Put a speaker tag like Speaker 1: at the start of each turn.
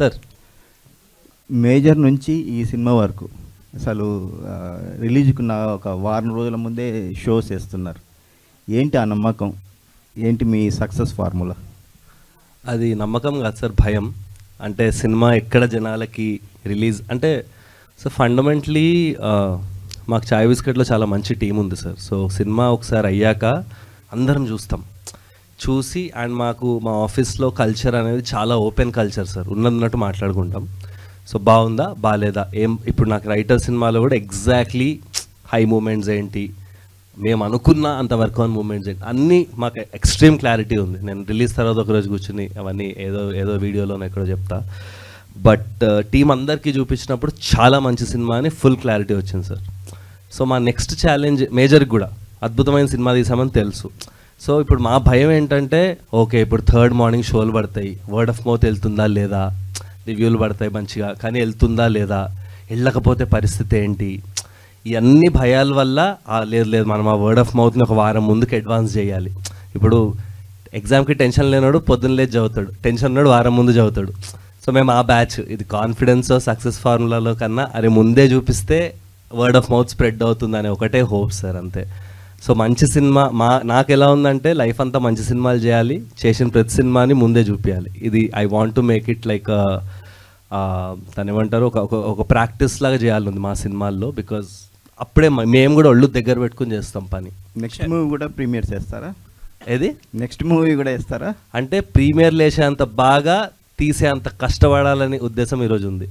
Speaker 1: sir major నుంచి ఈ cinema వరకు అసలు రిలీజ్కున్న ఒక వారం రోజుల ముందే షోస్ వేస్తున్నారు ఏంటి ఆ నమ్మకం ఏంటి మీ సక్సెస్ ఫార్ములా అది నమ్మకం కాదు సార్ భయం అంటే
Speaker 2: సినిమా ఎక్కడ జనాలకి రిలీజ్ అంటే సో ఫండమెంటలీ మాకు చాయ్ బిస్కెట్లో చాలా మంచి టీం ఉంది సార్ సో సినిమా ఒకసారి అయ్యాక అందరం చూస్తాం చూసి అండ్ మాకు మా ఆఫీస్లో కల్చర్ అనేది చాలా ఓపెన్ కల్చర్ సార్ ఉన్నందున్నట్టు మాట్లాడుకుంటాం సో బాగుందా బాగాలేదా ఏం ఇప్పుడు నాకు రైటర్ సినిమాలో కూడా ఎగ్జాక్ట్లీ హై మూమెంట్స్ ఏంటి మేము అనుకున్న అంత వర్క్ ఆన్ మూమెంట్స్ ఏంటి అన్నీ మాకు ఎక్స్ట్రీమ్ క్లారిటీ ఉంది నేను రిలీజ్ తర్వాత ఒకరోజు కూర్చుని అవన్నీ ఏదో ఏదో వీడియోలోనే ఎక్కడో చెప్తా బట్ uh, టీం అందరికీ చూపించినప్పుడు చాలా మంచి సినిమా అని ఫుల్ క్లారిటీ వచ్చింది సార్ సో మా నెక్స్ట్ ఛాలెంజ్ మేజర్కి కూడా అద్భుతమైన సినిమా తీసామని తెలుసు సో ఇప్పుడు మా భయం ఏంటంటే ఓకే ఇప్పుడు థర్డ్ మార్నింగ్ షోలు పడతాయి వర్డ్ ఆఫ్ మౌత్ వెళ్తుందా లేదా రివ్యూలు పడతాయి మంచిగా కానీ వెళ్తుందా లేదా వెళ్ళకపోతే పరిస్థితి ఏంటి ఇవన్నీ భయాల వల్ల లేదు లేదు మనం ఆ వర్డ్ ఆఫ్ మౌత్ని ఒక వారం ముందుకు అడ్వాన్స్ చేయాలి ఇప్పుడు ఎగ్జామ్కి టెన్షన్ లేనాడు పొద్దున్న లేదు చదువుతాడు టెన్షన్ ఉన్నాడు వారం ముందు చదువుతాడు సో మేము ఆ బ్యాచ్ ఇది కాన్ఫిడెన్స్ సక్సెస్ ఫార్ములాలో కన్నా అరే ముందే చూపిస్తే వర్డ్ ఆఫ్ మౌత్ స్ప్రెడ్ అవుతుంది అనే ఒకటే హోప్ సార్ అంతే సో మంచి సినిమా మా నాకు ఎలా ఉందంటే లైఫ్ అంతా మంచి సినిమాలు చేయాలి చేసిన ప్రతి సినిమాని ముందే చూపించాలి ఇది I want to make it like తను ఏమంటారు ఒక ఒక ప్రాక్టీస్ లాగా చేయాలి మా సినిమాల్లో బికాజ్ అప్పుడే మేము కూడా ఒళ్ళు దగ్గర పెట్టుకుని చేస్తాం పని నెక్స్ట్ మూవీ కూడా ప్రీమియర్ చేస్తారా ఏది నెక్స్ట్ మూవీ కూడా ఇస్తారా అంటే ప్రీమియర్ అంత బాగా తీసేంత కష్టపడాలని ఉద్దేశం ఈరోజు ఉంది